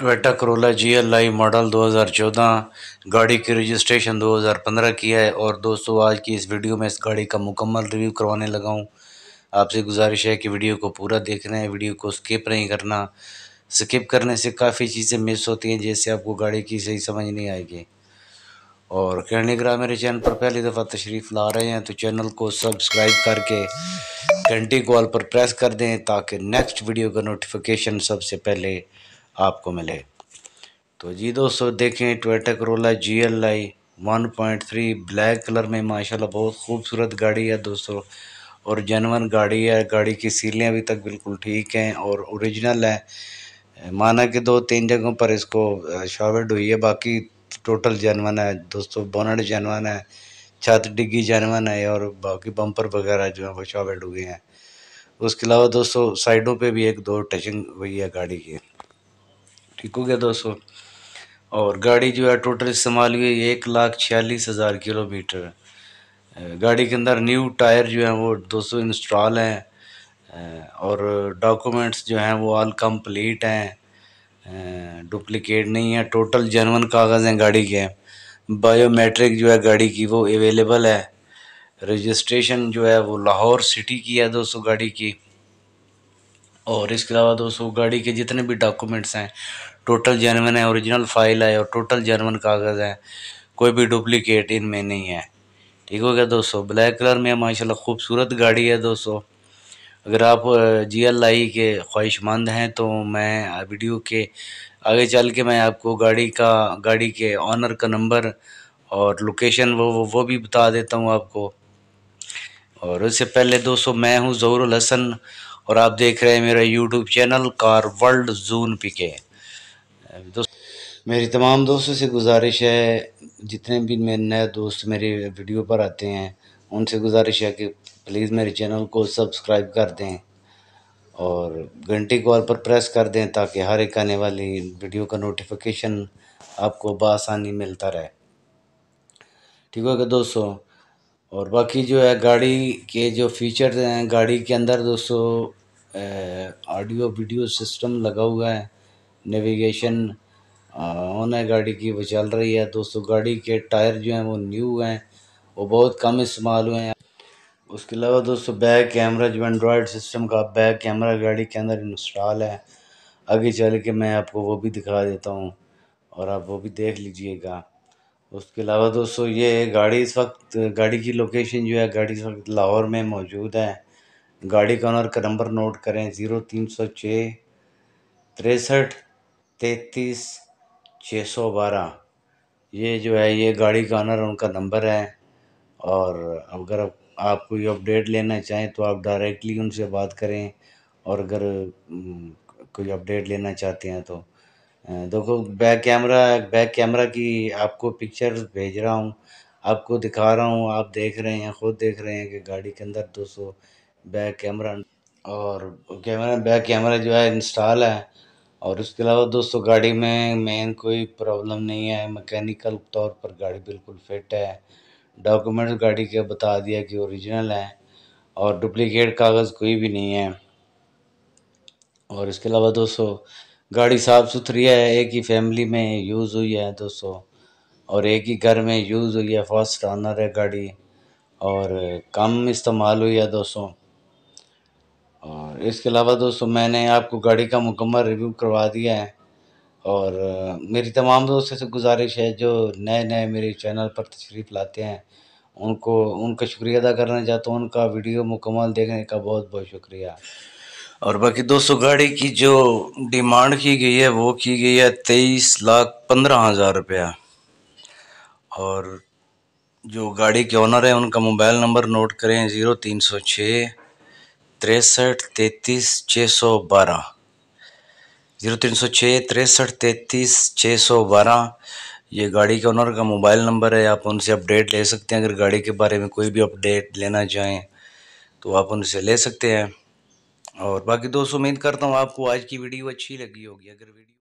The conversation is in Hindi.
Toyota Corolla G L I model 2014 गाड़ी की रजिस्ट्रेशन 2015 की है और दोस्तों आज की इस वीडियो में इस गाड़ी का मुकम्मल रिव्यू करवाने लगा हूँ आपसे गुजारिश है कि वीडियो को पूरा देखना है वीडियो को स्किप नहीं करना स्किप करने से काफ़ी चीज़ें मिस होती हैं जैसे आपको गाड़ी की सही समझ नहीं आएगी और कहनेग्राम मेरे चैनल पर पहली दफ़ा तशरीफ़ ला रहे हैं तो चैनल को सब्सक्राइब करके घंटी कॉल पर प्रेस कर दें ताकि नेक्स्ट वीडियो का नोटिफिकेशन सबसे पहले आपको मिले तो जी दोस्तों देखें Toyota Corolla G L I one point three black colour में माशाल्लाह बहुत खूबसूरत गाड़ी है दोस्तों और जनवन गाड़ी है गाड़ी की सीलियाँ अभी तक बिल्कुल ठीक हैं और ओरिजिनल है माना कि दो तीन जगहों पर इसको शॉवेड हुई है बाकी टोटल जनवन है दोस्तों बोनड जनवन है छत डिग्गी जनवन है और बाकी बम्पर वगैरह जो है वो शॉवेड हुए हैं उसके अलावा दोस्तों साइडों पे भी एक दो टचिंग हुई है गाड़ी की ठीक हो गया दोस्तों और गाड़ी जो है टोटल इस्तेमाल हुई एक लाख छियालीस हज़ार किलोमीटर गाड़ी के अंदर न्यू टायर जो हैं वो दोस्तों इंस्टॉल हैं और डॉक्यूमेंट्स जो हैं वो ऑल कंप्लीट हैं डुप्लिकेट नहीं है टोटल जनवन कागज़ हैं गाड़ी के बायोमेट्रिक जो है गाड़ी की वो अवेलेबल है रजिस्ट्रेशन जो है वो लाहौर सिटी की है दोस्तों गाड़ी की और इसके अलावा दोस्तों गाड़ी के जितने भी डॉक्यूमेंट्स हैं टोटल जेनवन है ओरिजिनल फाइल है और टोटल जेनवन कागज़ है कोई भी डुप्लिकेट इनमें नहीं है ठीक हो गया दोस्तों ब्लैक कलर में माशाल्लाह खूबसूरत गाड़ी है दोस्तों अगर आप जी एल के ख्वाहिशमंद हैं तो मैं वीडियो के आगे चल के मैं आपको गाड़ी का गाड़ी के ऑनर का नंबर और लोकेशन वो वो, वो भी बता देता हूँ आपको और उससे पहले दोस्तों मैं हूँ ज़हरुल हसन और आप देख रहे हैं मेरा यूट्यूब चैनल कार वर्ल्ड जून पिके दोस्त मेरी तमाम दोस्तों से गुजारिश है जितने भी मेरे नए दोस्त मेरे वीडियो पर आते हैं उनसे गुजारिश है कि प्लीज़ मेरे चैनल को सब्सक्राइब कर दें और घंटे कॉल पर प्रेस कर दें ताकि हर एक आने वाली वीडियो का नोटिफिकेशन आपको बसानी मिलता रहे ठीक होगा दोस्तों और बाकी जो है गाड़ी के जो फीचर्स हैं गाड़ी के अंदर दोस्तों ऑडियो वीडियो सिस्टम लगा हुआ है नेविगेशन ऑन है गाड़ी की वो चल रही है दोस्तों गाड़ी के टायर जो हैं वो न्यू हैं वो बहुत कम इस्तेमाल हुए हैं उसके अलावा दोस्तों बैक कैमरा जो एंड्रॉयड सिस्टम का बैक कैमरा गाड़ी के अंदर इंस्टॉल है आगे चल के मैं आपको वो भी दिखा देता हूँ और आप वो भी देख लीजिएगा उसके अलावा दोस्तों ये गाड़ी इस वक्त गाड़ी की लोकेशन जो है गाड़ी इस वक्त लाहौर में मौजूद है गाड़ी का ऑनर का नंबर नोट करें ज़ीरो तीन सौ छः तिरसठ तैतीस छः सौ बारह ये जो है ये गाड़ी का ऑनर उनका नंबर है और अगर आप कोई अपडेट लेना चाहें तो आप डायरेक्टली उनसे बात करें और अगर हम्म, कोई अपडेट लेना चाहते हैं तो देखो बैक कैमरा बैक कैमरा की आपको पिक्चर भेज रहा हूँ आपको दिखा रहा हूँ आप देख रहे हैं ख़ुद देख रहे हैं कि गाड़ी के अंदर दो सौ बैक कैमरा और कैमरा बैक कैमरा जो है इंस्टॉल है और उसके अलावा दोस्तों गाड़ी में मेन कोई प्रॉब्लम नहीं है मैकेनिकल तौर पर गाड़ी बिल्कुल फिट है डॉक्यूमेंट्स गाड़ी के बता दिया कि ओरिजिनल है और डुप्लीकेट कागज़ कोई भी नहीं है और इसके अलावा दोस्तों गाड़ी साफ़ सुथरी है एक ही फैमिली में यूज़ हुई है दोस्तों और एक ही घर में यूज़ हुई है फर्स्ट ऑनर है गाड़ी और कम इस्तेमाल हुई है दोस्तों और इसके अलावा दोस्तों मैंने आपको गाड़ी का मुकम्मल रिव्यू करवा दिया है और मेरी तमाम दोस्तों से गुजारिश है जो नए नए मेरे चैनल पर तशरीफ़ लाते हैं उनको उनका शुक्रिया अदा करना चाहता हूँ उनका वीडियो मुकम्मल देखने का बहुत बहुत शुक्रिया और बाकी 200 गाड़ी की जो डिमांड की गई है वो की गई है तेईस लाख पंद्रह हज़ार रुपया और जो गाड़ी के ऑनर हैं उनका मोबाइल नंबर नोट करें ज़ीरो तीन सौ छः तिरसठ तैंतीस छः सौ बारह ज़ीरो तीन सौ छः तिरसठ तैंतीस छः सौ बारह ये गाड़ी के ऑनर का मोबाइल नंबर है आप उनसे अपडेट ले सकते हैं अगर गाड़ी के बारे में कोई भी अपडेट लेना चाहें तो आप उनसे ले सकते हैं और बाकी दोस्तों उम्मीद करता हूँ आपको आज की वीडियो अच्छी लगी होगी अगर वीडियो